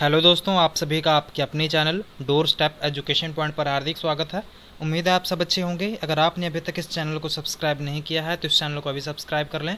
hello दोस्तों आप सभी का आपके अपने channel door step education point पर हार्दिक स्वागत है उम्मीद है आप सब अच्छे होंगे अगर आपने अभी तक इस चैनल को सब्सक्राइब नहीं किया है तो इस चैनल को अभी सब्सक्राइब कर लें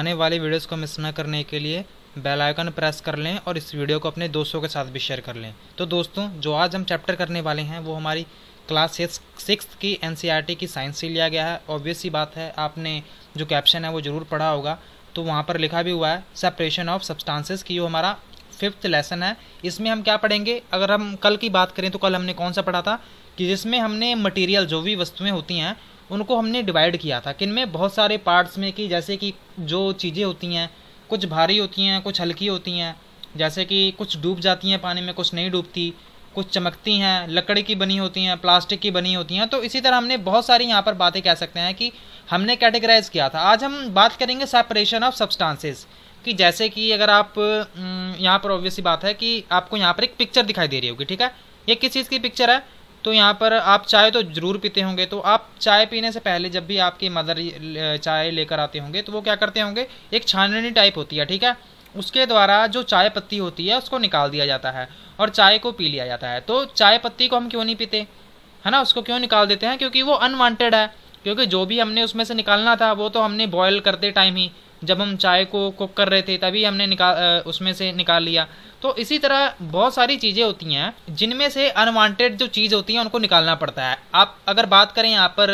आने वाली वीडियोस को मिस न करने के लिए बेल आइकन प्रेस कर लें और इस वीडियो को अपने दोस्तों के साथ भी शेयर कर लें तो दोस्तों जो आज हम चैप्टर करने वाले हैं वो हमारी क्लास सिक्स की एन e की साइंस से लिया गया है ऑब्वियस ही बात है आपने जो कैप्शन है वो ज़रूर पढ़ा होगा तो वहाँ पर लिखा भी हुआ है सेपरेशन ऑफ सब्सटांसेस की वो हमारा फिफ्थ लेसन है इसमें हम क्या पढ़ेंगे अगर हम कल की बात करें तो कल हमने कौन सा पढ़ा था कि जिसमें हमने मटेरियल जो भी वस्तुएं होती हैं उनको हमने डिवाइड किया था किन में बहुत सारे पार्ट्स में कि जैसे कि जो चीज़ें होती हैं कुछ भारी होती हैं कुछ हल्की होती हैं जैसे कि कुछ डूब जाती हैं पानी में कुछ नहीं डूबती कुछ चमकती हैं लकड़ी की बनी होती हैं प्लास्टिक की बनी होती हैं तो इसी तरह हमने बहुत सारी यहाँ पर बातें कह सकते हैं कि हमने कैटेगराइज किया था आज हम बात करेंगे सेपरेशन ऑफ सब्सटांसेस कि जैसे कि अगर आप यहाँ पर ऑब्वियसली बात है कि आपको यहाँ पर एक पिक्चर दिखाई दे रही होगी ठीक है ये किस चीज़ की पिक्चर है तो यहाँ पर आप चाय तो ज़रूर पीते होंगे तो आप चाय पीने से पहले जब भी आपकी मदर चाय लेकर आते होंगे तो वो क्या करते होंगे एक छाननी टाइप होती है ठीक है उसके द्वारा जो चाय पत्ती होती है उसको निकाल दिया जाता है और चाय को पी लिया जाता है तो चाय पत्ती को हम क्यों नहीं पीते है ना उसको क्यों निकाल देते हैं क्योंकि वो अनवांटेड है क्योंकि जो भी हमने उसमें से निकालना था वो तो हमने बॉयल करते टाइम ही जब हम चाय को कुक कर रहे थे तभी हमने निकाल उसमें से निकाल लिया तो इसी तरह बहुत सारी चीज़ें होती हैं जिनमें से अनवांटेड जो चीज़ होती है उनको निकालना पड़ता है आप अगर बात करें यहाँ पर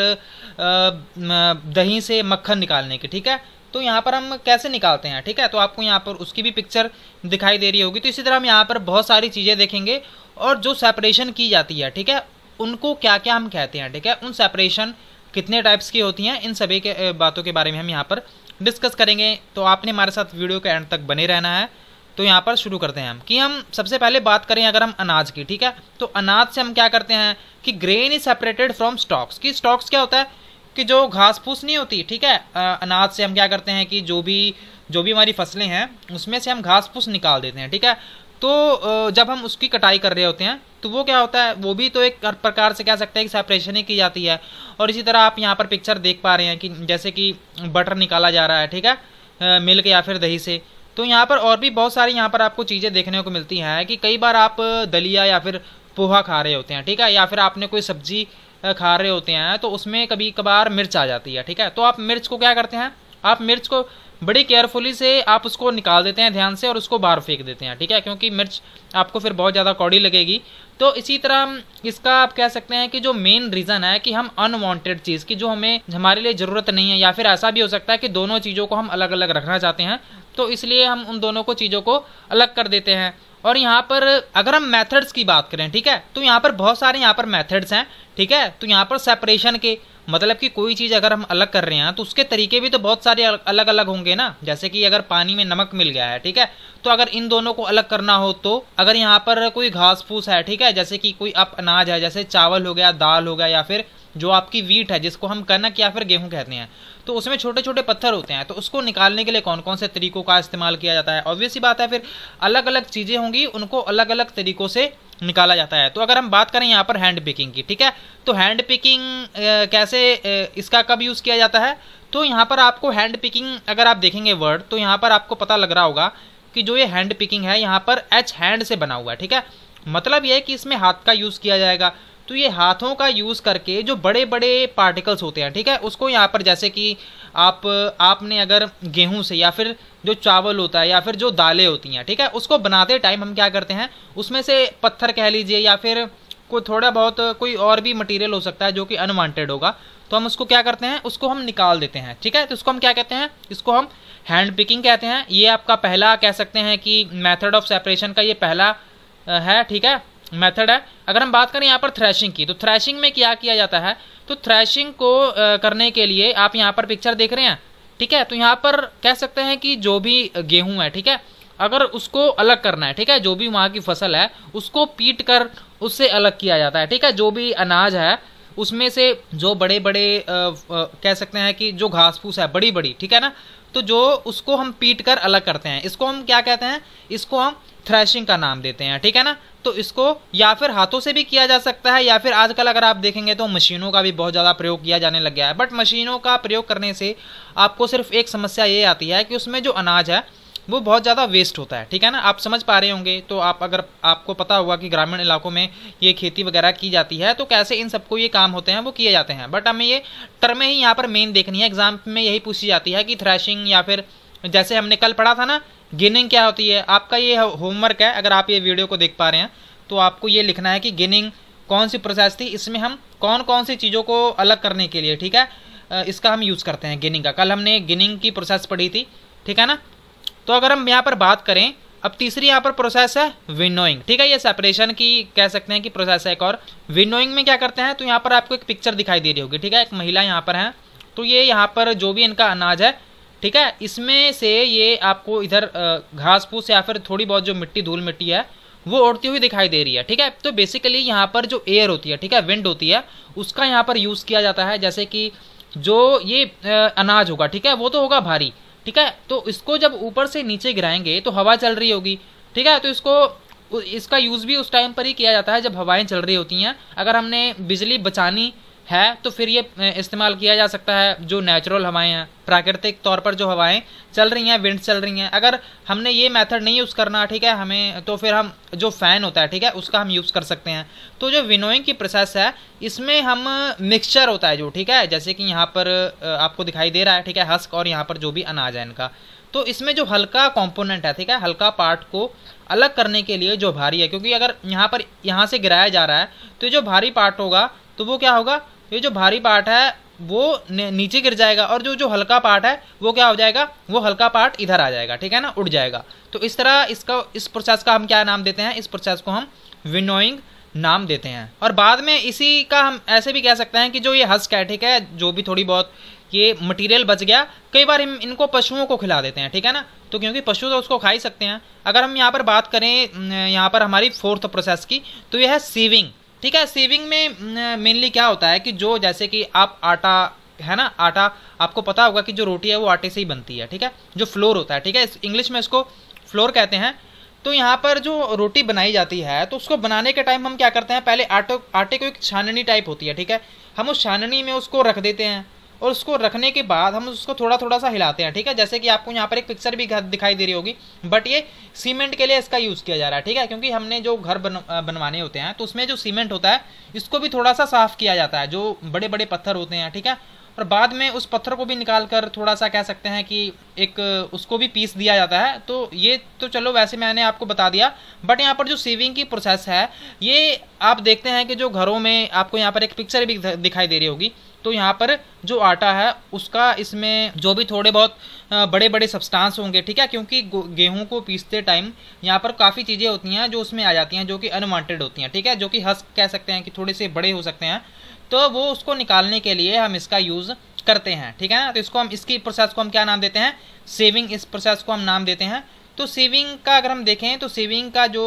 दही से मक्खन निकालने की ठीक है तो यहाँ पर हम कैसे निकालते हैं ठीक है तो आपको यहाँ पर उसकी भी पिक्चर दिखाई दे रही होगी तो इसी तरह हम यहाँ पर बहुत सारी चीज़ें देखेंगे और जो सेपरेशन की जाती है ठीक है उनको क्या क्या हम कहते हैं ठीक है उन सेपरेशन कितने टाइप्स की होती हैं इन सभी के बातों के बारे में हम यहाँ पर डिस्कस करेंगे तो आपने हमारे साथ वीडियो के एंड तक बने रहना है तो यहाँ पर शुरू करते हैं हम कि हम सबसे पहले बात करें अगर हम अनाज की ठीक है तो अनाज से हम क्या करते हैं कि grain is separated from stalks कि स्टॉक्स क्या होता है कि जो घास फूस नहीं होती ठीक है अनाज से हम क्या करते हैं कि जो भी जो भी हमारी फसलें हैं उसमें से हम घास फूस निकाल देते हैं ठीक है तो जब हम उसकी कटाई कर रहे होते हैं तो वो क्या होता है वो भी तो एक प्रकार से कह सकते हैं कि सेपरेशन ही की जाती है और इसी तरह आप यहाँ पर पिक्चर देख पा रहे हैं कि जैसे कि बटर निकाला जा रहा है ठीक है मिल्क या फिर दही से तो यहाँ पर और भी बहुत सारी यहाँ पर आपको चीज़ें देखने को मिलती हैं कि कई बार आप दलिया या फिर पोहा खा रहे होते हैं ठीक है या फिर आपने कोई सब्जी खा रहे होते हैं तो उसमें कभी कभार मिर्च आ जाती है ठीक है तो आप मिर्च को क्या करते हैं आप मिर्च को बड़ी केयरफुली से आप उसको निकाल देते हैं ध्यान से और उसको बाहर फेंक देते हैं ठीक है क्योंकि मिर्च आपको फिर बहुत ज़्यादा कौड़ी लगेगी तो इसी तरह इसका आप कह सकते हैं कि जो मेन रीज़न है कि हम अनवांटेड चीज़ की जो हमें हमारे लिए ज़रूरत नहीं है या फिर ऐसा भी हो सकता है कि दोनों चीज़ों को हम अलग अलग रखना चाहते हैं तो इसलिए हम उन दोनों को चीज़ों को अलग कर देते हैं और यहाँ पर अगर हम मेथड्स की बात करें ठीक है तो यहाँ पर बहुत सारे यहाँ पर मेथड्स हैं ठीक है तो यहाँ पर सेपरेशन के मतलब कि कोई चीज़ अगर हम अलग कर रहे हैं तो उसके तरीके भी तो बहुत सारे अलग अलग होंगे ना जैसे कि अगर पानी में नमक मिल गया है ठीक है तो अगर इन दोनों को अलग करना हो तो अगर यहाँ पर कोई घास फूस है ठीक है जैसे कि कोई अप अनाज है जैसे चावल हो गया दाल हो गया या फिर जो आपकी वीट है जिसको हम कनक या फिर गेहूं कहते हैं तो उसमें छोटे छोटे पत्थर होते हैं तो उसको निकालने के लिए कौन कौन से तरीकों का इस्तेमाल किया जाता है ऑब्वियस बात है फिर अलग अलग चीज़ें होंगी उनको अलग अलग तरीकों से निकाला जाता है तो अगर हम बात करें यहाँ पर हैंड पिकिंग की ठीक है तो हैंड पिकिंग कैसे इसका कब यूज़ किया जाता है तो यहाँ पर आपको हैंड पिकिंग अगर आप देखेंगे वर्ड तो यहाँ पर आपको पता लग रहा होगा कि जो ये हैंड पिकिंग है यहाँ पर एच हैंड से बना हुआ है ठीक है मतलब ये है कि इसमें हाथ का यूज़ किया जाएगा तो ये हाथों का यूज़ करके जो बड़े बड़े पार्टिकल्स होते हैं ठीक है उसको यहाँ पर जैसे कि आप आपने अगर गेहूं से या फिर जो चावल होता है या फिर जो दालें होती हैं ठीक है उसको बनाते टाइम हम क्या करते हैं उसमें से पत्थर कह लीजिए या फिर कोई थोड़ा बहुत कोई और भी मटेरियल हो सकता है जो कि अनवांटेड होगा तो हम उसको क्या करते हैं उसको हम निकाल देते हैं ठीक है तो उसको हम क्या कहते हैं इसको हम हैंड पिकिंग कहते हैं ये आपका पहला कह सकते हैं कि मैथड ऑफ सेपरेशन का ये पहला है ठीक है मेथड है अगर हम बात करें यहाँ पर थ्रैशिंग की तो थ्रैशिंग में क्या किया जाता है तो थ्रैशिंग को करने के लिए आप यहाँ पर पिक्चर देख रहे हैं ठीक है तो यहाँ पर कह सकते हैं कि जो भी गेहूं है ठीक है अगर उसको अलग करना है ठीक है जो भी वहाँ की फसल है उसको पीट कर उससे अलग किया जाता है ठीक है जो भी अनाज है उसमें से जो बड़े बड़े आ, आ, कह सकते हैं कि जो घास फूस है बड़ी बड़ी ठीक है ना तो जो उसको हम पीट कर अलग करते हैं इसको हम क्या कहते हैं इसको हम थ्रैशिंग का नाम देते हैं ठीक है ना तो इसको या फिर हाथों से भी किया जा सकता है या फिर आजकल अगर आप देखेंगे तो मशीनों का भी बहुत ज़्यादा प्रयोग किया जाने लग गया है बट मशीनों का प्रयोग करने से आपको सिर्फ एक समस्या ये आती है कि उसमें जो अनाज है वो बहुत ज़्यादा वेस्ट होता है ठीक है ना आप समझ पा रहे होंगे तो आप अगर आपको पता होगा कि ग्रामीण इलाकों में ये खेती वगैरह की जाती है तो कैसे इन सबको ये काम होते हैं वो किए जाते हैं बट हमें ये टर्में ही यहाँ पर मेन देखनी है एग्जाम में यही पूछी जाती है कि थ्रैशिंग या फिर जैसे हमने कल पढ़ा था ना गेनिंग क्या होती है आपका ये होमवर्क है अगर आप ये वीडियो को देख पा रहे हैं तो आपको ये लिखना है कि गेनिंग कौन सी प्रोसेस थी इसमें हम कौन कौन सी चीज़ों को अलग करने के लिए ठीक है इसका हम यूज़ करते हैं गेनिंग का कल हमने गेनिंग की प्रोसेस पढ़ी थी ठीक है ना तो अगर हम यहाँ पर बात करें अब तीसरी यहाँ पर प्रोसेस है विनोइंग ठीक है ये सेपरेशन की कह सकते हैं कि प्रोसेस है एक और विनोइंग में क्या करते हैं तो यहाँ पर आपको एक पिक्चर दिखाई दे रही होगी ठीक है एक महिला यहाँ पर है तो ये यहाँ पर जो भी इनका अनाज है ठीक है इसमें से ये आपको इधर घास फूस या फिर थोड़ी बहुत जो मिट्टी धूल मिट्टी है वो उड़ती हुई दिखाई दे रही है ठीक है तो बेसिकली यहाँ पर जो एयर होती है ठीक है विंड होती है उसका यहाँ पर यूज़ किया जाता है जैसे कि जो ये अनाज होगा ठीक है वो तो होगा भारी ठीक है तो इसको जब ऊपर से नीचे गिराएंगे तो हवा चल रही होगी ठीक है तो इसको इसका यूज़ भी उस टाइम पर ही किया जाता है जब हवाएं चल रही होती हैं अगर हमने बिजली बचानी है तो फिर ये इस्तेमाल किया जा सकता है जो नेचुरल हवाएं हैं प्राकृतिक तौर पर जो हवाएं चल रही हैं विंड चल रही हैं अगर हमने ये मेथड नहीं यूज़ करना ठीक है हमें तो फिर हम जो फ़ैन होता है ठीक है उसका हम यूज़ कर सकते हैं तो जो विनोइंग की प्रोसेस है इसमें हम मिक्सचर होता है जो ठीक है जैसे कि यहाँ पर आपको दिखाई दे रहा है ठीक है हस्क और यहाँ पर जो भी अनाज है इनका तो इसमें जो हल्का कॉम्पोनेंट है ठीक है हल्का पार्ट को अलग करने के लिए जो भारी है क्योंकि अगर यहाँ पर यहाँ से गिराया जा रहा है तो जो भारी पार्ट होगा तो वो क्या होगा ये जो भारी पार्ट है वो नीचे गिर जाएगा और जो जो हल्का पार्ट है वो क्या हो जाएगा वो हल्का पार्ट इधर आ जाएगा ठीक है ना उड़ जाएगा तो इस तरह इसका इस प्रोसेस का हम क्या नाम देते हैं इस प्रोसेस को हम विनोइंग नाम देते हैं और बाद में इसी का हम ऐसे भी कह सकते हैं कि जो ये हस्क है ठीक है जो भी थोड़ी बहुत ये मटेरियल बच गया कई बार हम इनको पशुओं को खिला देते हैं ठीक है ना तो क्योंकि पशु तो उसको खा ही सकते हैं अगर हम यहाँ पर बात करें यहाँ पर हमारी फोर्थ प्रोसेस की तो यह है सीविंग ठीक है सेविंग में मेनली क्या होता है कि जो जैसे कि आप आटा है ना आटा आपको पता होगा कि जो रोटी है वो आटे से ही बनती है ठीक है जो फ्लोर होता है ठीक है इंग्लिश में इसको फ्लोर कहते हैं तो यहाँ पर जो रोटी बनाई जाती है तो उसको बनाने के टाइम हम क्या करते हैं पहले आटो आटे को एक छाननी टाइप होती है ठीक है हम उस छाननी में उसको रख देते हैं और उसको रखने के बाद हम उसको थोड़ा थोड़ा सा हिलाते हैं ठीक है जैसे कि आपको यहाँ पर एक पिक्चर भी दिखाई दे रही होगी बट ये सीमेंट के लिए इसका यूज़ किया जा रहा है ठीक है क्योंकि हमने जो घर बन, बनवाने होते हैं तो उसमें जो सीमेंट होता है इसको भी थोड़ा सा साफ़ किया जाता है जो बड़े बड़े पत्थर होते हैं ठीक है और बाद में उस पत्थर को भी निकाल कर थोड़ा सा कह सकते हैं कि एक उसको भी पीस दिया जाता है तो ये तो चलो वैसे मैंने आपको बता दिया बट यहाँ पर जो सीविंग की प्रोसेस है ये आप देखते हैं कि जो घरों में आपको यहाँ पर एक पिक्चर भी दिखाई दे रही होगी तो यहाँ पर जो आटा है उसका इसमें जो भी थोड़े बहुत बड़े बड़े सब्सटांस होंगे ठीक है क्योंकि गेहूं को पीसते टाइम यहाँ पर काफ़ी चीज़ें होती हैं जो उसमें आ जाती हैं जो कि अनवांटेड होती हैं ठीक है जो कि हस्क कह सकते हैं कि थोड़े से बड़े हो सकते हैं तो वो उसको निकालने के लिए हम इसका यूज़ करते हैं ठीक है तो इसको हम इसकी प्रोसेस को हम क्या नाम देते हैं सेविंग इस प्रोसेस को हम नाम देते हैं तो सेविंग का अगर हम देखें तो सेविंग का जो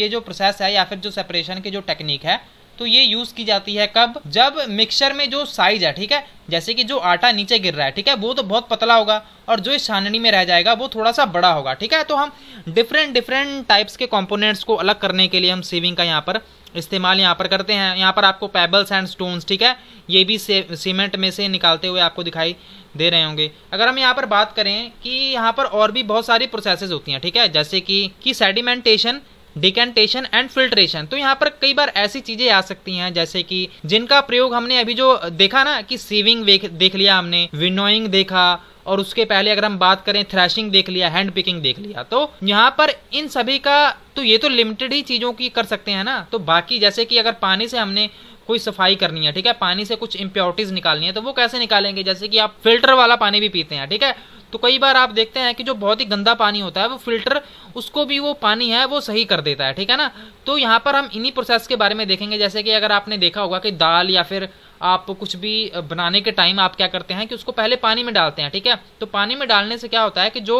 ये जो प्रोसेस है या फिर जो सेपरेशन की जो टेक्निक है तो ये यूज़ की जाती है कब जब मिक्सचर में जो साइज है ठीक है जैसे कि जो आटा नीचे गिर रहा है ठीक है वो तो बहुत पतला होगा और जो इस छाननी में रह जाएगा वो थोड़ा सा बड़ा होगा ठीक है तो हम डिफरेंट डिफरेंट टाइप्स के कॉम्पोनेंट्स को अलग करने के लिए हम सेविंग का यहाँ पर इस्तेमाल यहाँ पर करते हैं यहाँ पर आपको पेबल्स एंड स्टोन्स ठीक है ये भी सीमेंट में से निकालते हुए आपको दिखाई दे रहे होंगे अगर हम यहाँ पर बात करें कि यहाँ पर और भी बहुत सारी प्रोसेसेस होती हैं ठीक है जैसे कि कि सेडिमेंटेशन डिकेंटेशन एंड फिल्ट्रेशन तो यहाँ पर कई बार ऐसी चीज़ें आ सकती हैं जैसे कि जिनका प्रयोग हमने अभी जो देखा ना कि सीविंग देख लिया हमने विनोइंग देखा और उसके पहले अगर हम बात करें थ्रैशिंग देख लिया हैंड पिकिंग देख लिया तो यहाँ पर इन सभी का तो ये तो लिमिटेड ही चीज़ों की कर सकते हैं ना तो बाकी जैसे कि अगर पानी से हमने कोई सफाई करनी है ठीक है पानी से कुछ इम्प्योरिटीज निकालनी है तो वो कैसे निकालेंगे जैसे कि आप फिल्टर वाला पानी भी पीते हैं ठीक है तो कई बार आप देखते हैं कि जो बहुत ही गंदा पानी होता है वो फिल्टर उसको भी वो पानी है वो सही कर देता है ठीक है ना तो यहाँ पर हम इन्हीं प्रोसेस के बारे में देखेंगे जैसे कि अगर आपने देखा होगा कि दाल या फिर आप कुछ भी बनाने के टाइम आप क्या करते हैं कि उसको पहले पानी में डालते हैं ठीक है तो पानी में डालने से क्या होता है कि जो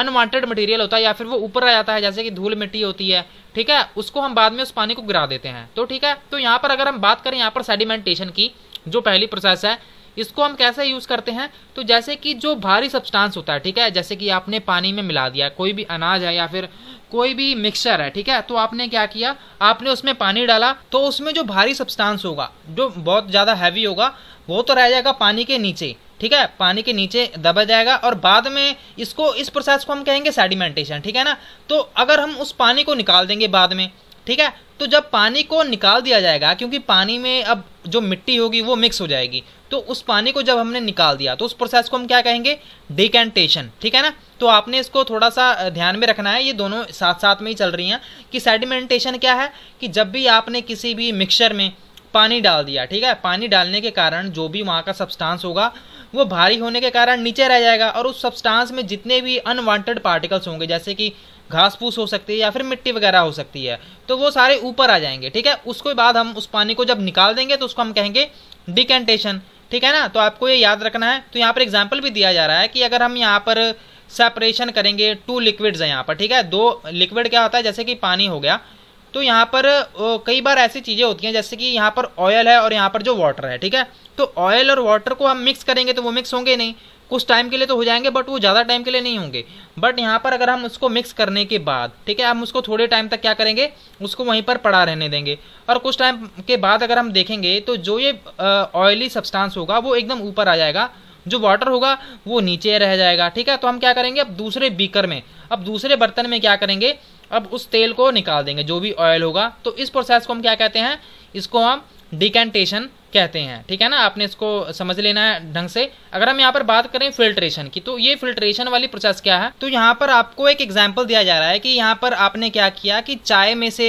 अनवांटेड मटेरियल होता है या फिर वो ऊपर आ जाता है जैसे कि धूल मिट्टी होती है ठीक है उसको हम बाद में उस पानी को गिरा देते हैं तो ठीक है तो यहाँ पर अगर हम बात करें यहाँ पर सेडिमेंटेशन की जो पहली प्रोसेस है इसको हम कैसे यूज़ करते हैं तो जैसे कि जो भारी सब्सटेंस होता है ठीक है जैसे कि आपने पानी में मिला दिया कोई भी अनाज है या फिर कोई भी मिक्सचर है ठीक है तो आपने क्या किया आपने उसमें पानी डाला तो उसमें जो भारी सब्सटेंस होगा जो बहुत ज़्यादा हैवी होगा वो तो रह जाएगा पानी के नीचे ठीक है पानी के नीचे दबा जाएगा और बाद में इसको इस प्रोसेस को हम कहेंगे सेडिमेंटेशन ठीक है ना तो अगर हम उस पानी को निकाल देंगे बाद में ठीक है तो जब पानी को निकाल दिया जाएगा क्योंकि पानी में अब जो मिट्टी होगी वो मिक्स हो जाएगी तो उस पानी को जब हमने निकाल दिया तो उस प्रोसेस को हम क्या कहेंगे डिकेंटेशन ठीक है ना तो आपने इसको थोड़ा सा ध्यान में रखना है ये दोनों साथ साथ में ही चल रही हैं कि सेडिमेंटेशन क्या है कि जब भी आपने किसी भी मिक्सचर में पानी डाल दिया ठीक है पानी डालने के कारण जो भी वहाँ का सब्सटांस होगा वो भारी होने के कारण नीचे रह जाएगा और उस सब्सटांस में जितने भी अनवांटेड पार्टिकल्स होंगे जैसे कि घास फूस हो सकती है या फिर मिट्टी वगैरह हो सकती है तो वो सारे ऊपर आ जाएंगे ठीक है उसके बाद हम उस पानी को जब निकाल देंगे तो उसको हम कहेंगे डिकेंटेशन ठीक है ना तो आपको ये याद रखना है तो यहाँ पर एग्जाम्पल भी दिया जा रहा है कि अगर हम यहाँ पर सेपरेशन करेंगे टू लिक्विड्स हैं यहाँ पर ठीक है दो लिक्विड क्या होता है जैसे कि पानी हो गया तो यहाँ पर कई बार ऐसी चीज़ें होती हैं जैसे कि यहाँ पर ऑयल है और यहाँ पर जो वाटर है ठीक है तो ऑयल और वाटर को हम मिक्स करेंगे तो वो मिक्स होंगे नहीं कुछ टाइम के लिए तो हो जाएंगे बट वो ज़्यादा टाइम के लिए नहीं होंगे बट यहाँ पर अगर हम उसको मिक्स करने के बाद ठीक है हम उसको थोड़े टाइम तक क्या करेंगे उसको वहीं पर पड़ा रहने देंगे और कुछ टाइम के बाद अगर हम देखेंगे तो जो ये ऑयली सब्सटांस होगा वो एकदम ऊपर आ जाएगा जो वाटर होगा वो नीचे रह जाएगा ठीक है तो हम क्या करेंगे अब दूसरे बीकर में अब दूसरे बर्तन में क्या करेंगे अब उस तेल को निकाल देंगे जो भी ऑयल होगा तो इस प्रोसेस को हम क्या कहते हैं इसको हम डिकेंटेशन कहते हैं ठीक है ना आपने इसको समझ लेना है ढंग से अगर हम यहाँ पर बात करें फिल्ट्रेशन की तो ये फिल्ट्रेशन वाली प्रोसेस क्या है तो यहाँ पर आपको एक एग्जाम्पल दिया जा रहा है कि यहाँ पर आपने क्या किया कि चाय में से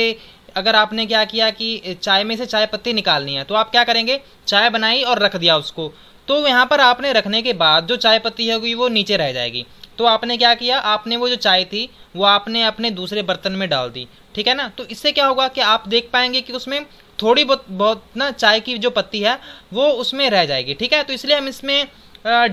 अगर आपने क्या किया कि चाय में से चाय पत्ती निकालनी है तो आप क्या करेंगे चाय बनाई और रख दिया उसको तो यहाँ पर आपने रखने के बाद जो चाय पत्ती होगी वो नीचे रह जाएगी तो आपने क्या किया आपने वो जो चाय थी वो आपने अपने दूसरे बर्तन में डाल दी ठीक है ना तो इससे क्या होगा कि आप देख पाएंगे कि उसमें थोड़ी बहुत बहुत ना चाय की जो पत्ती है वो उसमें रह जाएगी ठीक है तो इसलिए हम इसमें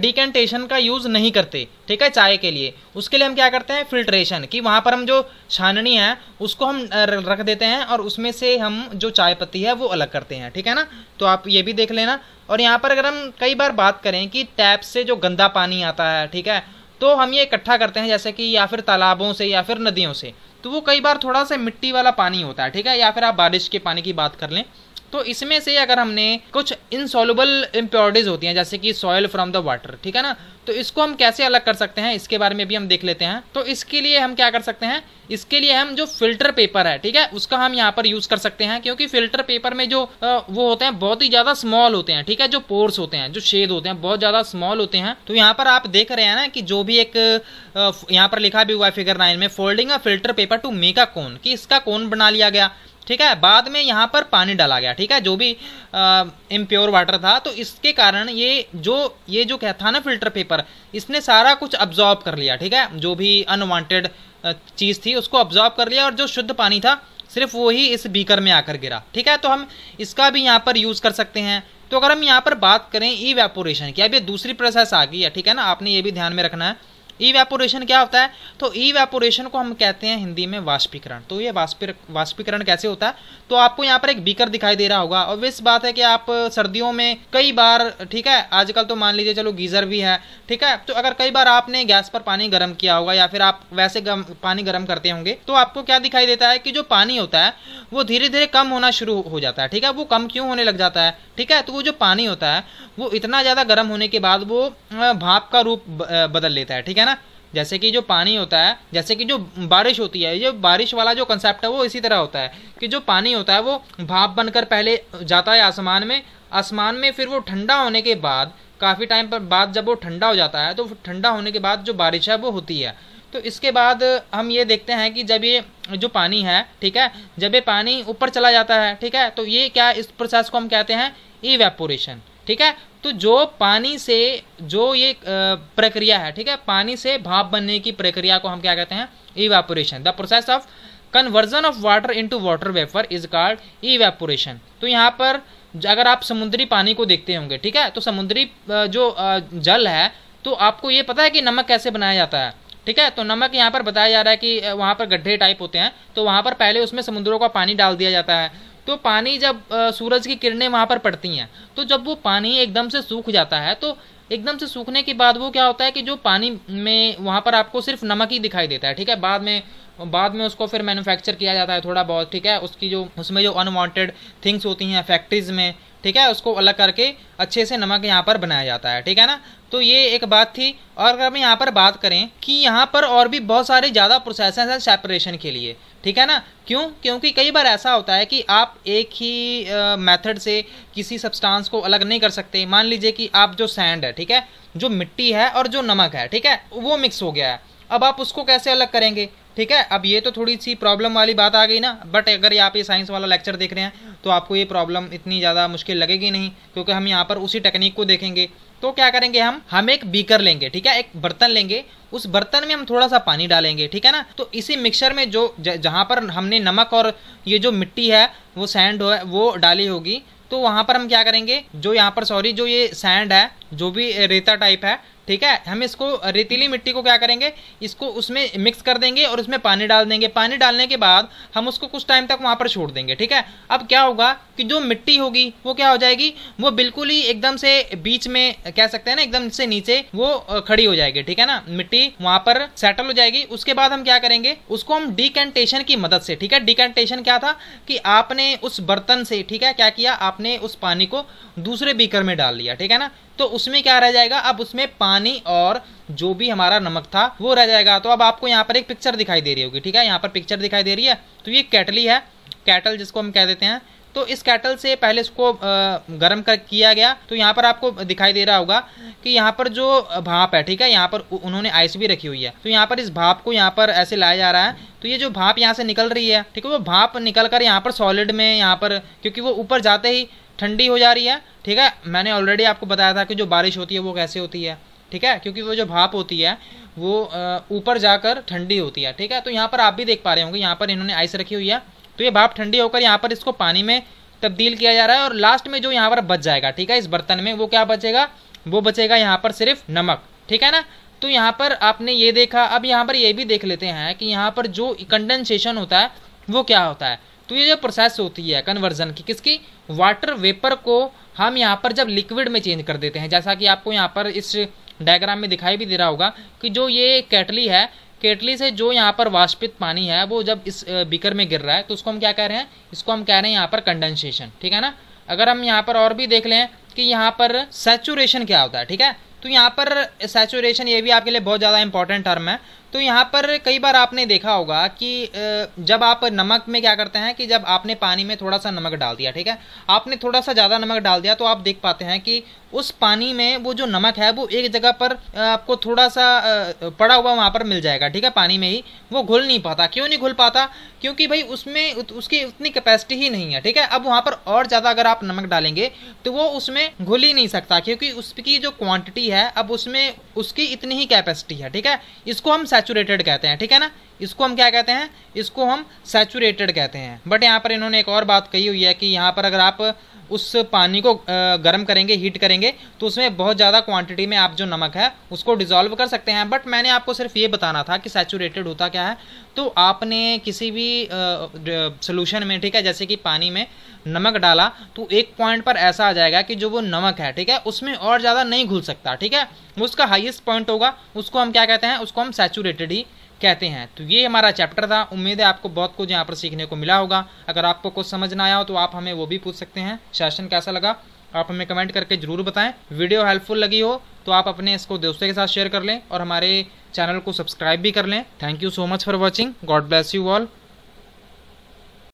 डिकेंटेशन का यूज़ नहीं करते ठीक है चाय के लिए उसके लिए हम क्या करते हैं फिल्ट्रेशन कि वहाँ पर हम जो छाननी है उसको हम रख देते हैं और उसमें से हम जो चाय पत्ती है वो अलग करते हैं ठीक है ना तो आप ये भी देख लेना और यहाँ पर अगर हम कई बार बात करें कि टैप से जो गंदा पानी आता है ठीक है तो हम ये इकट्ठा करते हैं जैसे कि या फिर तालाबों से या फिर नदियों से तो वो कई बार थोड़ा सा मिट्टी वाला पानी होता है ठीक है या फिर आप बारिश के पानी की बात कर लें तो इसमें से अगर हमने कुछ इनसॉल्युबल इम्प्योरिटीज होती हैं जैसे कि सॉयल फ्रॉम द वाटर ठीक है ना तो इसको हम कैसे अलग कर सकते हैं इसके बारे में भी हम देख लेते हैं तो इसके लिए हम क्या कर सकते हैं इसके लिए हम जो फिल्टर पेपर है ठीक है उसका हम यहाँ पर यूज कर सकते हैं क्योंकि फिल्टर पेपर में जो वो होते हैं बहुत ही ज्यादा स्मॉल होते हैं ठीक है जो पोर्स होते हैं जो शेद होते हैं बहुत ज्यादा स्मॉल होते हैं तो यहाँ पर आप देख रहे हैं ना कि जो भी एक यहाँ पर लिखा भी हुआ है फिगर नाइन में folding a filter paper to make a cone कि इसका कोन बना लिया गया ठीक है बाद में यहाँ पर पानी डाला गया ठीक है जो भी इम्प्योर वाटर था तो इसके कारण ये जो ये जो कहता था ना फिल्टर पेपर इसने सारा कुछ अब्जॉर्ब कर लिया ठीक है जो भी अनवांटेड चीज़ थी उसको अब्जॉर्ब कर लिया और जो शुद्ध पानी था सिर्फ वही इस बीकर में आकर गिरा ठीक है तो हम इसका भी यहाँ पर यूज़ कर सकते हैं तो अगर हम यहाँ पर बात करें ई वेपोरेशन की अब ये दूसरी प्रोसेस आ गई है ठीक है ना आपने ये भी ध्यान में रखना है ईवेपोरेशन क्या होता है तो ईवेपोरेशन को हम कहते हैं हिंदी में वाष्पीकरण तो ये वाष्पी वाष्पीकरण कैसे होता है तो आपको यहाँ पर एक बीकर दिखाई दे रहा होगा और ऑब्वियस बात है कि आप सर्दियों में कई बार ठीक है आजकल तो मान लीजिए चलो गीज़र भी है ठीक है तो अगर कई बार आपने गैस पर पानी गर्म किया होगा या फिर आप वैसे गर्म, पानी गर्म करते होंगे तो आपको क्या दिखाई देता है कि जो पानी होता है वो धीरे धीरे कम होना शुरू हो जाता है ठीक है वो कम क्यों होने लग जाता है ठीक है तो वो जो पानी होता है वो इतना ज़्यादा गर्म होने के बाद वो भाप का रूप बदल लेता है ठीक है ना जैसे कि जो पानी होता है जैसे कि जो बारिश होती है ये बारिश वाला जो कंसेप्ट है वो इसी तरह होता है कि जो पानी होता है वो भाप बनकर पहले जाता है आसमान में आसमान में फिर वो ठंडा होने के बाद काफ़ी टाइम पर बाद जब वो ठंडा हो जाता है तो ठंडा होने के बाद जो बारिश है वो होती है तो इसके बाद हम ये देखते हैं कि जब ये जो पानी है ठीक है जब ये पानी ऊपर चला जाता है ठीक है तो ये क्या इस प्रोसेस को हम कहते हैं इवेपोरेशन ठीक है तो जो पानी से जो ये प्रक्रिया है ठीक है पानी से भाप बनने की प्रक्रिया को हम क्या कहते हैं evaporation the process of conversion of water to water vapour is called evaporation तो यहाँ पर अगर आप समुद्री पानी को देखते होंगे ठीक है तो समुद्री जो जल है तो आपको ये पता है कि नमक कैसे बनाया जाता है ठीक है तो नमक यहाँ पर बताया जा रहा है कि वहाँ पर गड्ढे टाइप होते हैं तो वहाँ पर पहले उसमें समुद्रों का पानी डाल दिया जाता है तो पानी जब सूरज की किरणें वहाँ पर पड़ती हैं तो जब वो पानी एकदम से सूख जाता है तो एकदम से सूखने के बाद वो क्या होता है कि जो पानी में वहाँ पर आपको सिर्फ नमक ही दिखाई देता है ठीक है बाद में बाद में उसको फिर मैन्युफैक्चर किया जाता है थोड़ा बहुत ठीक है उसकी जो उसमें जो अनवांटेड थिंग्स होती हैं फैक्ट्रीज़ में ठीक है उसको अलग करके अच्छे से नमक यहाँ पर बनाया जाता है ठीक है ना तो ये एक बात थी और अगर हम यहाँ पर बात करें कि यहाँ पर और भी बहुत सारे ज़्यादा प्रोसेस हैं सेपरेशन के लिए ठीक है ना क्यों क्योंकि कई बार ऐसा होता है कि आप एक ही मेथड से किसी सब्सटेंस को अलग नहीं कर सकते मान लीजिए कि आप जो सैंड है ठीक है जो मिट्टी है और जो नमक है ठीक है वो मिक्स हो गया है अब आप उसको कैसे अलग करेंगे ठीक है अब ये तो थोड़ी सी प्रॉब्लम वाली बात आ गई ना बट अगर आप ये साइंस वाला लेक्चर देख रहे हैं तो आपको ये प्रॉब्लम इतनी ज़्यादा मुश्किल लगेगी नहीं क्योंकि हम यहाँ पर उसी टेक्निक को देखेंगे तो क्या करेंगे हम हम एक बीकर लेंगे ठीक है एक बर्तन लेंगे उस बर्तन में हम थोड़ा सा पानी डालेंगे ठीक है ना तो इसी मिक्सर में जो जहाँ पर हमने नमक और ये जो मिट्टी है वो सैंड हो वो डाली होगी तो वहाँ पर हम क्या करेंगे जो यहाँ पर सॉरी जो ये सैंड है जो भी रेता टाइप है ठीक है हम इसको रेतीली मिट्टी को क्या करेंगे इसको उसमें मिक्स कर देंगे और उसमें पानी डाल देंगे पानी डालने के बाद हम उसको कुछ टाइम तक वहाँ पर छोड़ देंगे ठीक है अब क्या होगा कि जो मिट्टी होगी वो क्या हो जाएगी वो बिल्कुल ही एकदम से बीच में कह सकते हैं ना एकदम से नीचे वो खड़ी हो जाएगी ठीक है ना मिट्टी वहाँ पर सेटल हो जाएगी उसके बाद हम क्या करेंगे उसको हम डिकेंटेशन की मदद से ठीक है डिकेंटेशन क्या था कि आपने उस बर्तन से ठीक है क्या किया आपने उस पानी को दूसरे बीकर में डाल लिया ठीक है ना तो उसमें क्या रह जाएगा अब उसमें पानी और जो भी हमारा नमक था वो रह जाएगा तो अब आपको यहाँ पर एक पिक्चर दिखाई दे रही होगी ठीक है यहाँ पर पिक्चर दिखाई दे रही है तो ये कैटली है कैटल जिसको हम कह देते हैं तो इस कैटल से पहले इसको गर्म कर किया गया तो यहाँ पर आपको दिखाई दे रहा होगा कि यहाँ पर जो भाप है ठीक है यहाँ पर उन्होंने आइस भी रखी हुई है तो यहाँ पर इस भाप को यहाँ पर ऐसे लाया जा रहा है तो ये जो भाप यहाँ से निकल रही है ठीक है वो भाप निकल कर यहाँ पर सॉलिड में यहाँ पर क्योंकि वो ऊपर जाते ही ठंडी हो जा रही है ठीक है मैंने ऑलरेडी आपको बताया था कि जो बारिश होती है वो कैसे होती है ठीक है क्योंकि वो जो भाप होती है वो ऊपर जाकर ठंडी होती है ठीक है तो यहाँ पर आप भी देख पा रहे होंगे यहाँ पर इन्होंने आइस रखी हुई है तो ये भाप ठंडी होकर यहाँ पर इसको पानी में तब्दील किया जा रहा है और लास्ट में जो यहाँ पर बच जाएगा ठीक है इस बर्तन में वो क्या बचेगा वो बचेगा यहाँ पर सिर्फ नमक ठीक है ना तो यहाँ पर आपने ये देखा अब यहाँ पर ये भी देख लेते हैं कि यहाँ पर जो कंडेंसेशन होता है वो क्या होता है तो ये जो प्रोसेस होती है कन्वर्जन की किसकी वाटर वेपर को हम यहाँ पर जब लिक्विड में चेंज कर देते हैं जैसा कि आपको यहाँ पर इस डायग्राम में दिखाई भी दे रहा होगा कि जो ये केटली है केटली से जो यहाँ पर वाष्पित पानी है वो जब इस बिकर में गिर रहा है तो उसको हम क्या कह रहे हैं इसको हम कह रहे हैं यहाँ पर कंडेंसेशन ठीक है ना अगर हम यहाँ पर और भी देख लें कि यहाँ पर सेचुरेशन क्या होता है ठीक है तो यहाँ पर सेचुरेशन ये भी आपके लिए बहुत ज़्यादा इंपॉर्टेंट टर्म है तो यहाँ पर कई बार आपने देखा होगा कि जब आप नमक में क्या करते हैं कि जब आपने पानी में थोड़ा सा नमक डाल दिया ठीक है आपने थोड़ा सा ज़्यादा नमक डाल दिया तो आप देख पाते हैं कि उस पानी में वो जो नमक है वो एक जगह पर आपको थोड़ा सा पड़ा हुआ वहाँ पर मिल जाएगा ठीक है पानी में ही वो घुल नहीं पाता क्यों नहीं घुल पाता क्योंकि भाई उसमें उसकी उतनी कैपेसिटी ही नहीं है ठीक है अब वहाँ पर और ज़्यादा अगर आप नमक डालेंगे तो वो उसमें घुल ही नहीं सकता क्योंकि उसकी जो क्वांटिटी है अब उसमें उसकी इतनी ही कैपेसिटी है ठीक है इसको हम सैचुरेटेड कहते हैं ठीक है ना इसको हम क्या कहते हैं इसको हम सैचुरेटेड कहते हैं बट यहाँ पर इन्होंने एक और बात कही हुई है कि यहाँ पर अगर आप उस पानी को गर्म करेंगे हीट करेंगे तो उसमें बहुत ज़्यादा क्वांटिटी में आप जो नमक है उसको डिज़ोल्व कर सकते हैं बट मैंने आपको सिर्फ ये बताना था कि सैचुरेटेड होता क्या है तो आपने किसी भी सोल्यूशन में ठीक है जैसे कि पानी में नमक डाला तो एक पॉइंट पर ऐसा आ जाएगा कि जो वो नमक है ठीक है उसमें और ज़्यादा नहीं घुल सकता ठीक है उसका हाइएस्ट पॉइंट होगा उसको हम क्या कहते हैं उसको हम सैचुरेटेड ही कहते हैं तो ये हमारा चैप्टर था उम्मीद है आपको बहुत कुछ यहाँ पर सीखने को मिला होगा अगर आपको कुछ समझ ना आया हो तो आप हमें वो भी पूछ सकते हैं सेशन कैसा लगा आप हमें कमेंट करके ज़रूर बताएं वीडियो हेल्पफुल लगी हो तो आप अपने इसको दोस्तों के साथ शेयर कर लें और हमारे चैनल को सब्सक्राइब भी कर लें thank you so much for watching God bless you all